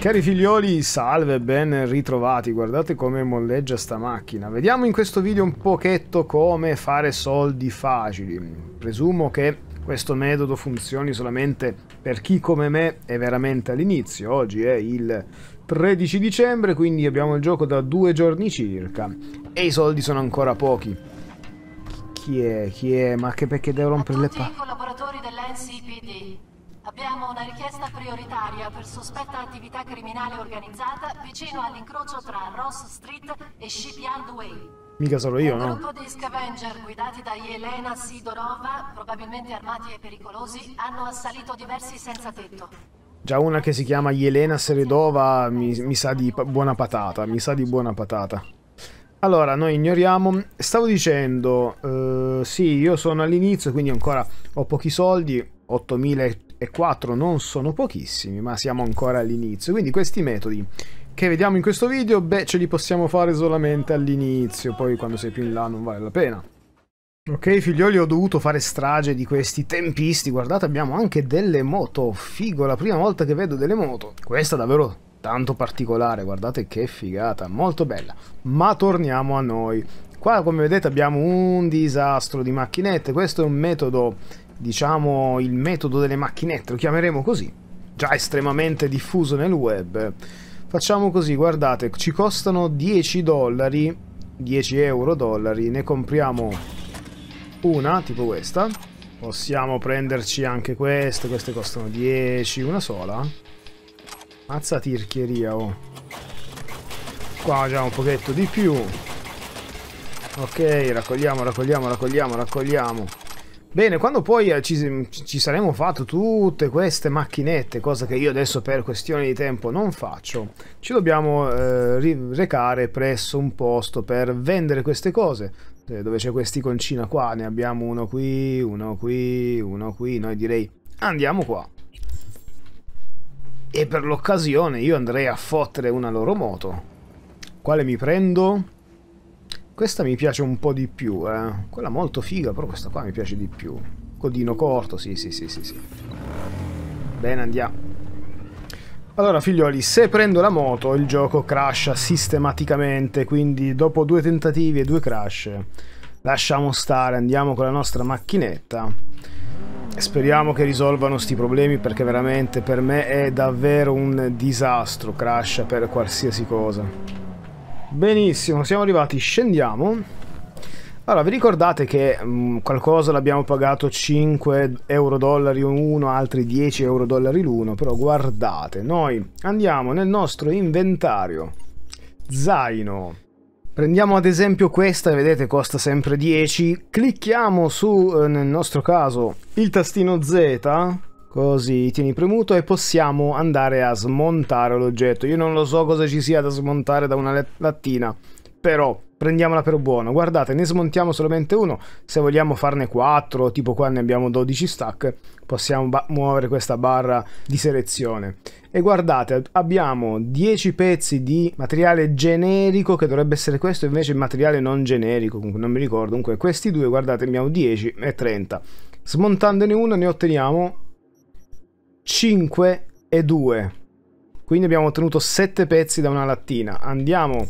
Cari figlioli, salve, ben ritrovati. Guardate come molleggia sta macchina. Vediamo in questo video un pochetto come fare soldi facili. Presumo che questo metodo funzioni solamente per chi come me è veramente all'inizio. Oggi è il 13 dicembre, quindi abbiamo il gioco da due giorni circa. E i soldi sono ancora pochi. Chi è? Chi è? Ma che perché devo rompere le palle? i collaboratori dell'NCPD. Abbiamo una richiesta prioritaria per sospetta attività criminale organizzata vicino all'incrocio tra Ross Street e Shipyard Way. Mica solo io, no? Un gruppo di scavenger guidati da Elena Sidorova, probabilmente armati e pericolosi, hanno assalito diversi senza tetto. Già una che si chiama Elena Seredova mi, mi sa di buona patata, mi sa di buona patata. Allora, noi ignoriamo. Stavo dicendo, eh, sì, io sono all'inizio, quindi ancora ho pochi soldi, 8.000 e 4 non sono pochissimi, ma siamo ancora all'inizio. Quindi questi metodi che vediamo in questo video, beh, ce li possiamo fare solamente all'inizio, poi quando sei più in là non vale la pena. Ok figlioli ho dovuto fare strage di questi tempisti, guardate abbiamo anche delle moto, figo la prima volta che vedo delle moto, questa davvero tanto particolare, guardate che figata, molto bella, ma torniamo a noi, qua come vedete abbiamo un disastro di macchinette, questo è un metodo diciamo il metodo delle macchinette, lo chiameremo così, già estremamente diffuso nel web. Facciamo così, guardate, ci costano 10 dollari, 10 euro dollari, ne compriamo una, tipo questa. Possiamo prenderci anche queste, queste costano 10, una sola. Mazza tirchieria, oh. Qua già un pochetto di più. Ok, raccogliamo, raccogliamo, raccogliamo, raccogliamo. Bene, quando poi eh, ci, ci, saremo fatto tutte queste macchinette, cosa che io adesso per questioni di tempo non faccio, ci dobbiamo eh, recare presso un posto per vendere queste cose. Eh, dove c'è questi quest'iconcina qua, ne abbiamo uno qui, uno qui, uno qui, noi direi andiamo qua. E per l'occasione io andrei a fottere una loro moto. Quale mi prendo? Questa mi piace un po' di più, eh. Quella molto figa, però questa qua mi piace di più. Codino corto, sì, sì, sì, sì, sì. Bene, andiamo. Allora figlioli, se prendo la moto il gioco crasha sistematicamente, quindi dopo due tentativi e due crash lasciamo stare, andiamo con la nostra macchinetta. Speriamo che risolvano questi problemi perché veramente per me è davvero un disastro crasha per qualsiasi cosa. Benissimo, siamo arrivati, scendiamo. Allora, vi ricordate che mh, mm, qualcosa l'abbiamo pagato 5 euro dollari uno, altri 10 euro dollari l'uno, però guardate, noi andiamo nel nostro inventario, zaino, prendiamo ad esempio questa, vedete costa sempre 10, clicchiamo su, eh, nel nostro caso, il tastino Z, Così, tieni premuto e possiamo andare a smontare l'oggetto. Io non lo so cosa ci sia da smontare da una lattina, però prendiamola per buono. Guardate, ne smontiamo solamente uno. Se vogliamo farne 4, tipo qua ne abbiamo 12 stack, possiamo muovere questa barra di selezione. E guardate, abbiamo 10 pezzi di materiale generico, che dovrebbe essere questo, invece il materiale non generico, comunque non mi ricordo. Comunque questi due, guardate, abbiamo 10 e 30. Smontandone uno ne otteniamo 5 e 2. Quindi abbiamo ottenuto 7 pezzi da una lattina. Andiamo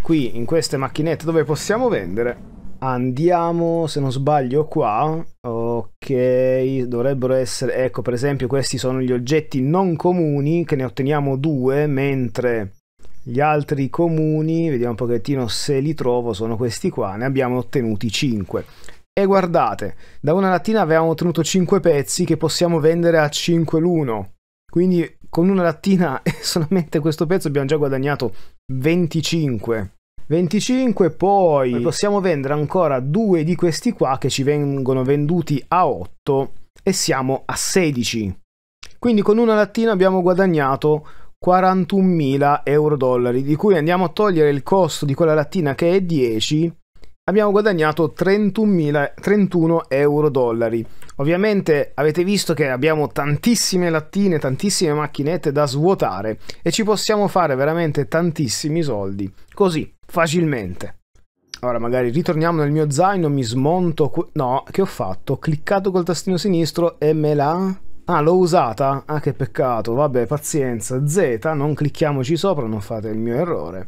qui in queste macchinette dove possiamo vendere. Andiamo, se non sbaglio, qua. Ok, dovrebbero essere... Ecco, per esempio, questi sono gli oggetti non comuni, che ne otteniamo due, mentre gli altri comuni, vediamo un pochettino se li trovo, sono questi qua. Ne abbiamo ottenuti 5. E guardate, da una lattina avevamo ottenuto 5 pezzi che possiamo vendere a 5 l'uno. Quindi con una lattina e solamente questo pezzo abbiamo già guadagnato 25. 25, poi possiamo vendere ancora due di questi qua che ci vengono venduti a 8 e siamo a 16. Quindi con una lattina abbiamo guadagnato 41.000 euro dollari, di cui andiamo a togliere il costo di quella lattina che è 10 abbiamo guadagnato 31.000, 31 euro dollari. Ovviamente avete visto che abbiamo tantissime lattine, tantissime macchinette da svuotare e ci possiamo fare veramente tantissimi soldi, così, facilmente. Ora magari ritorniamo nel mio zaino, mi smonto... No, che ho fatto? Ho cliccato col tastino sinistro e me la... Ah, l'ho usata? Ah, che peccato. Vabbè, pazienza. Z, non clicchiamoci sopra, non fate il mio errore.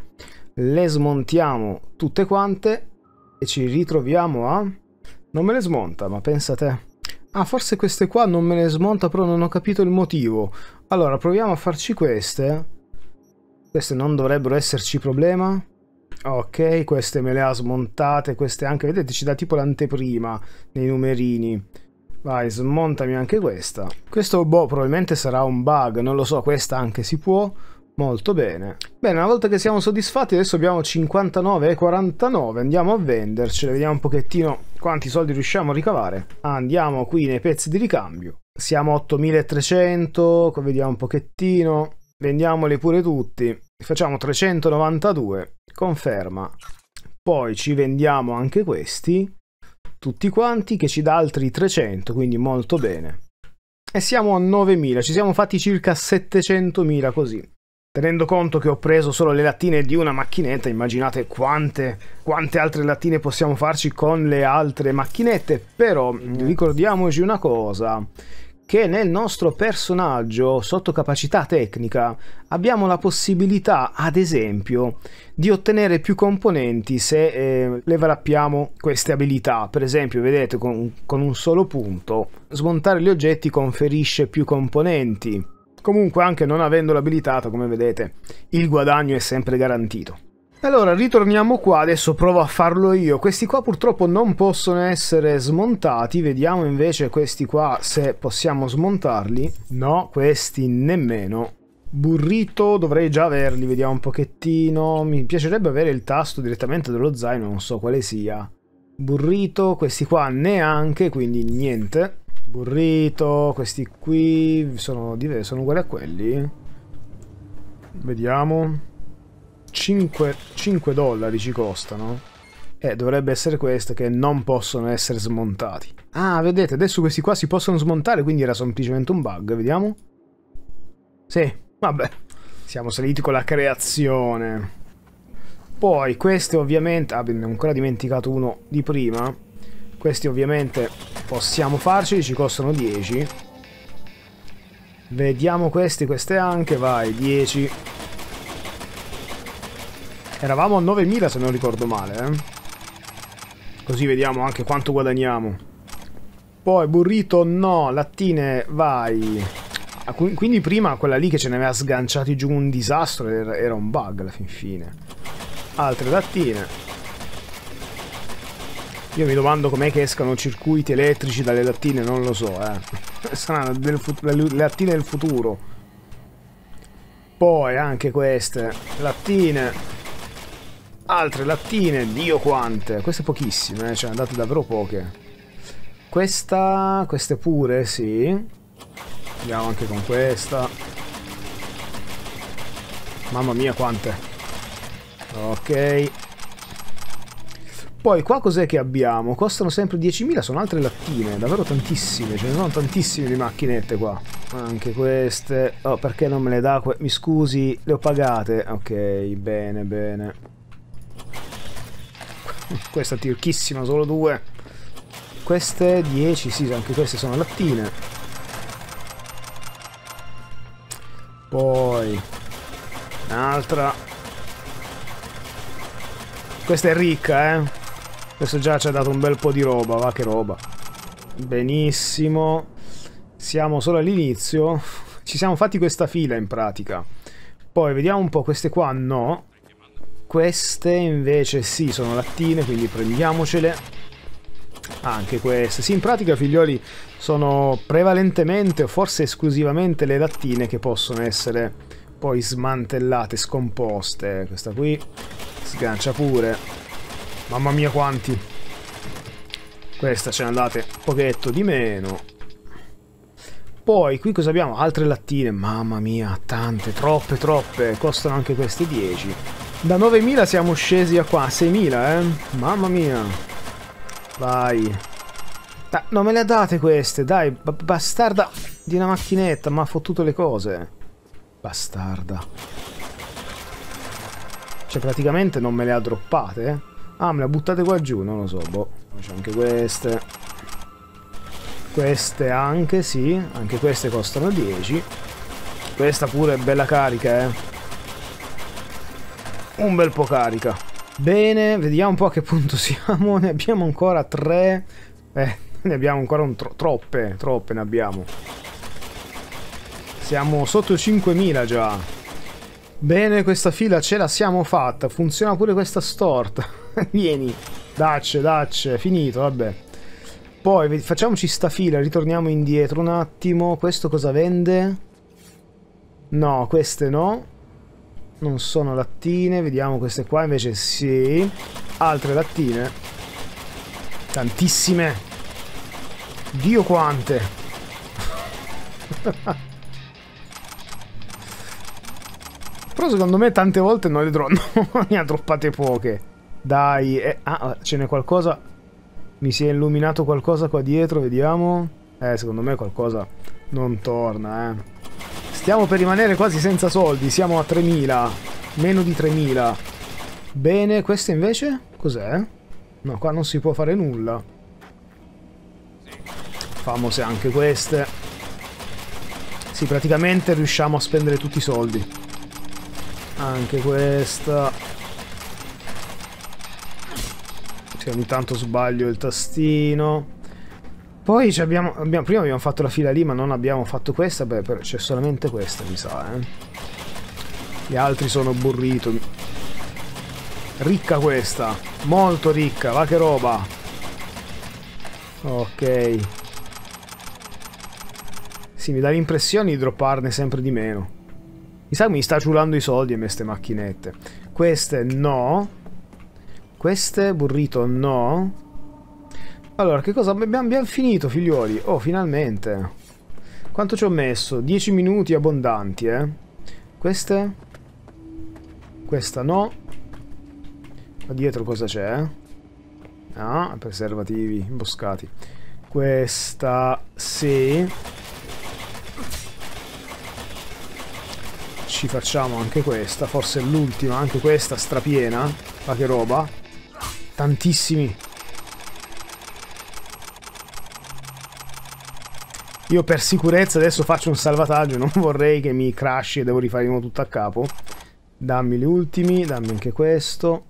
Le smontiamo tutte quante e ci ritroviamo a... Non me le smonta, ma pensa te. Ah, forse queste qua non me le smonta, però non ho capito il motivo. Allora, proviamo a farci queste. Queste non dovrebbero esserci problema. Ok, queste me le ha smontate, queste anche, vedete, ci dà tipo l'anteprima nei numerini. Vai, smontami anche questa. Questo, boh, probabilmente sarà un bug, non lo so, questa anche si può. Molto bene. Bene, una volta che siamo soddisfatti, adesso abbiamo 59,49. Andiamo a vendercele, vediamo un pochettino quanti soldi riusciamo a ricavare. Andiamo qui nei pezzi di ricambio. Siamo 8300, vediamo un pochettino. Vendiamoli pure tutti. Facciamo 392, conferma. Poi ci vendiamo anche questi, tutti quanti, che ci dà altri 300, quindi molto bene. E siamo a 9.000, ci siamo fatti circa 700.000 così. Tenendo conto che ho preso solo le lattine di una macchinetta, immaginate quante, quante altre lattine possiamo farci con le altre macchinette. Però mm. ricordiamoci una cosa, che nel nostro personaggio sotto capacità tecnica abbiamo la possibilità, ad esempio, di ottenere più componenti se eh, levelappiamo queste abilità. Per esempio, vedete, con, con un solo punto, smontare gli oggetti conferisce più componenti. Comunque anche non avendolo abilitato, come vedete, il guadagno è sempre garantito. Allora, ritorniamo qua, adesso provo a farlo io. Questi qua purtroppo non possono essere smontati, vediamo invece questi qua se possiamo smontarli. No, questi nemmeno. Burrito dovrei già averli, vediamo un pochettino. Mi piacerebbe avere il tasto direttamente dello zaino, non so quale sia. Burrito, questi qua neanche, quindi niente burrito, questi qui sono, sono uguali a quelli. Vediamo. 5, 5 dollari ci costano. Eh, dovrebbe essere questo che non possono essere smontati. Ah, vedete, adesso questi qua si possono smontare, quindi era semplicemente un bug, vediamo. Sì, vabbè, siamo saliti con la creazione. Poi, queste ovviamente... Ah, ne ho ancora dimenticato uno di prima. Questi ovviamente Possiamo farci, ci costano 10. Vediamo questi, queste anche, vai, 10. Eravamo a 9.000 se non ricordo male, eh. Così vediamo anche quanto guadagniamo. Poi burrito no, lattine vai. Ah, quindi prima quella lì che ce ne aveva sganciati giù un disastro era un bug alla fin fine. Altre lattine. Io mi domando com'è che escano circuiti elettrici dalle lattine, non lo so, eh. Saranno le lattine del futuro. Poi anche queste, lattine, altre lattine, dio quante. Queste pochissime, eh, cioè andate davvero poche. Questa, queste pure, sì. Andiamo anche con questa. Mamma mia quante. Ok. Poi qua cos'è che abbiamo? Costano sempre 10.000, sono altre lattine, davvero tantissime, ce ne sono tantissime di macchinette qua. Anche queste. Oh, perché non me le dà? Mi scusi, le ho pagate. Ok, bene, bene. Questa tirchissima, solo due. Queste 10, sì, anche queste sono lattine. Poi... Un'altra. Questa è ricca, eh. Questo già ci ha dato un bel po' di roba, va che roba. Benissimo. Siamo solo all'inizio. Ci siamo fatti questa fila in pratica. Poi vediamo un po' queste qua, no. Queste invece sì, sono lattine, quindi prendiamocele. Anche queste. Sì, in pratica figlioli sono prevalentemente o forse esclusivamente le lattine che possono essere poi smantellate, scomposte. Questa qui sgancia pure. Mamma mia quanti. Questa ce ne andate pochetto di meno. Poi qui cosa abbiamo? Altre lattine. Mamma mia, tante, troppe, troppe. Costano anche queste 10. Da 9.000 siamo scesi a qua, 6.000, eh. Mamma mia. Vai. Da, non me le ha date queste, dai, bastarda di una macchinetta, ma ha fottuto le cose. Bastarda. Cioè, praticamente non me le ha droppate, eh. Ah, me la buttate qua giù? Non lo so, boh. C'è anche queste. Queste anche, sì. Anche queste costano 10. Questa pure è bella carica, eh. Un bel po' carica. Bene, vediamo un po' a che punto siamo. Ne abbiamo ancora 3. Eh, ne abbiamo ancora tro troppe, troppe ne abbiamo. Siamo sotto 5.000 già. Bene, questa fila ce la siamo fatta. Funziona pure questa storta. Vieni. Dacce, dacce. Finito, vabbè. Poi facciamoci sta fila, ritorniamo indietro un attimo. Questo cosa vende? No, queste no. Non sono lattine. Vediamo queste qua invece sì. Altre lattine. Tantissime. Dio quante. Però secondo me tante volte noi le drone ne ha droppate poche. Dai, eh, ah, ah, ce n'è qualcosa. Mi si è illuminato qualcosa qua dietro, vediamo. Eh, secondo me qualcosa non torna, eh. Stiamo per rimanere quasi senza soldi, siamo a 3.000. Meno di 3.000. Bene, questa invece? Cos'è? No, qua non si può fare nulla. Famose anche queste. Sì, praticamente riusciamo a spendere tutti i soldi. Anche questa. che ogni tanto sbaglio il tastino. Poi abbiamo, abbiamo, prima abbiamo fatto la fila lì, ma non abbiamo fatto questa, beh, c'è solamente questa, mi sa, eh. Gli altri sono burrito. Ricca questa, molto ricca, va che roba. Ok. Sì, mi dà l'impressione di dropparne sempre di meno. Mi sa che mi sta ciulando i soldi a me queste macchinette. Queste no, queste burrito no. Allora, che cosa? Abbiamo, abbiamo finito, figlioli. Oh, finalmente. Quanto ci ho messo? 10 minuti abbondanti, eh. Queste? Questa no. Qua dietro cosa c'è? Ah, preservativi, imboscati. Questa sì. Ci facciamo anche questa, forse l'ultima, anche questa strapiena. Ma che roba. Tantissimi. Io per sicurezza adesso faccio un salvataggio, non vorrei che mi crash e devo rifare tutto a capo. Dammi gli ultimi, dammi anche questo.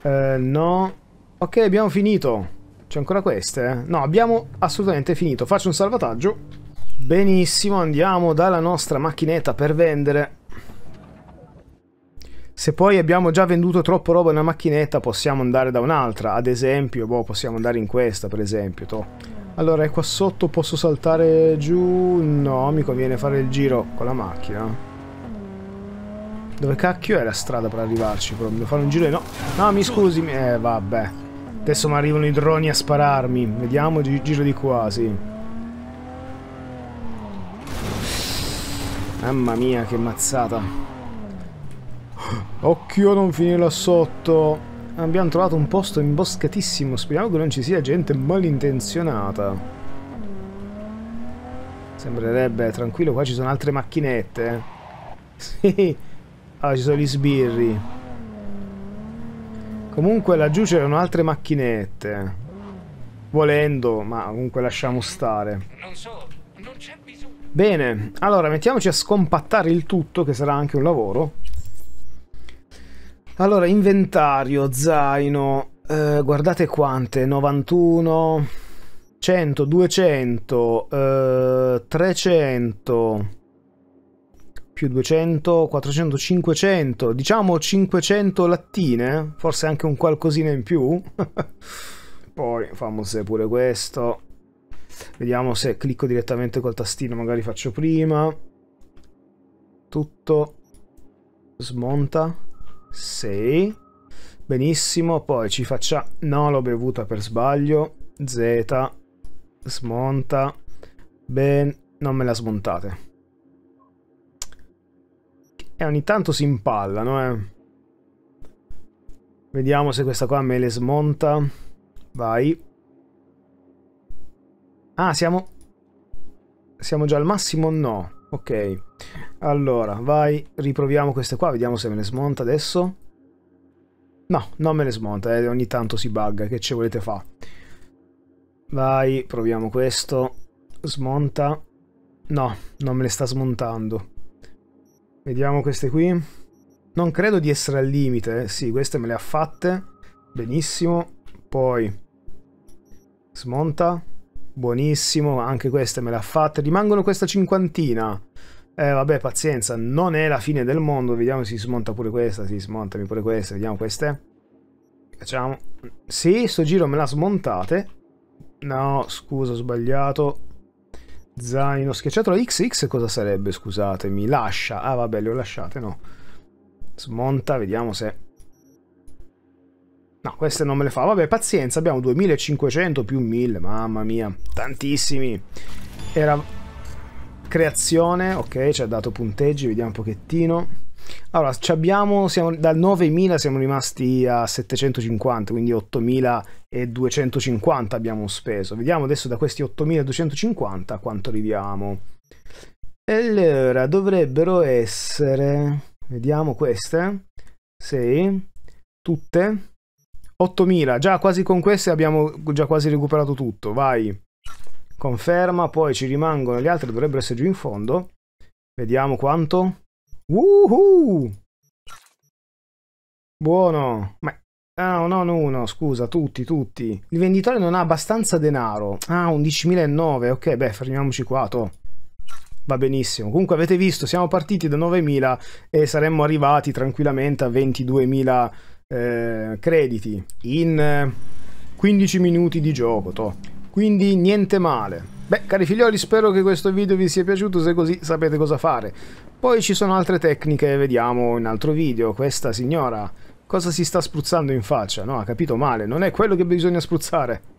Eh, no. Ok, abbiamo finito. C'è ancora queste? Eh? No, abbiamo assolutamente finito. Faccio un salvataggio. Benissimo, andiamo dalla nostra macchinetta per vendere se poi abbiamo già venduto troppo roba in una macchinetta possiamo andare da un'altra, ad esempio, boh, possiamo andare in questa per esempio, toh. Allora, qua sotto, posso saltare giù? No, mi conviene fare il giro con la macchina. Dove cacchio è la strada per arrivarci? Però devo fare un giro e no. No, mi scusi. Eh, vabbè. Adesso mi arrivano i droni a spararmi. Vediamo, gi giro di qua, sì. Mamma mia, che mazzata. Occhio a non finire là sotto. Abbiamo trovato un posto imboscatissimo. Speriamo che non ci sia gente malintenzionata. Sembrerebbe tranquillo. Qua ci sono altre macchinette. Sì. Ah, ci sono gli sbirri. Comunque laggiù c'erano altre macchinette. Volendo, ma comunque lasciamo stare. Non so, non c'è bisogno. Bene, allora mettiamoci a scompattare il tutto, che sarà anche un lavoro. Allora, inventario, zaino, eh, guardate quante, 91, 100, 200, eh, 300, più 200, 400, 500, diciamo 500 lattine, forse anche un qualcosina in più. Poi fammo pure questo. Vediamo se clicco direttamente col tastino, magari faccio prima. Tutto smonta. 6. Benissimo, poi ci faccia... No, l'ho bevuta per sbaglio. Z, smonta. Ben... Non me la smontate. E ogni tanto si impallano, eh. Vediamo se questa qua me le smonta. Vai. Ah, siamo... Siamo già al massimo? No. Ok. Allora, vai, riproviamo queste qua, vediamo se me le smonta adesso. No, non me le smonta, eh, ogni tanto si bugga, che ci volete fa? Vai, proviamo questo. Smonta. No, non me le sta smontando. Vediamo queste qui. Non credo di essere al limite, eh. sì, queste me le ha fatte. Benissimo. Poi... Smonta. Buonissimo, anche queste me le ha fatte. Rimangono questa cinquantina. Eh, vabbè, pazienza, non è la fine del mondo. Vediamo se si smonta pure questa. Si smontami pure questa. Vediamo queste. Facciamo. Sì, sto giro me la smontate. No, scusa, ho sbagliato. Zaino schiacciato. La XX cosa sarebbe? Scusatemi. Lascia. Ah, vabbè, le ho lasciate, no. Smonta, vediamo se... No, queste non me le fa. Vabbè, pazienza, abbiamo 2500 più 1000. Mamma mia, tantissimi. Era creazione, ok, ci ha dato punteggi, vediamo un pochettino. Allora, abbiamo, siamo, dal 9000 siamo rimasti a 750, quindi 8250 abbiamo speso. Vediamo adesso da questi 8250 a quanto arriviamo. E Allora, dovrebbero essere... Vediamo queste. Sì, tutte. 8000, già quasi con queste abbiamo già quasi recuperato tutto, vai conferma, poi ci rimangono gli altri dovrebbero essere giù in fondo. Vediamo quanto. Woohoo! Buono! Ma... Ah, no, no, uno, scusa, tutti, tutti. Il venditore non ha abbastanza denaro. Ah, 11.009, ok, beh, fermiamoci qua, to. Va benissimo. Comunque avete visto, siamo partiti da 9.000 e saremmo arrivati tranquillamente a 22.000 eh, crediti in 15 eh, minuti di gioco, to quindi niente male. Beh, cari figlioli, spero che questo video vi sia piaciuto, se così sapete cosa fare. Poi ci sono altre tecniche, vediamo in altro video. Questa signora, cosa si sta spruzzando in faccia? No, ha capito male, non è quello che bisogna spruzzare.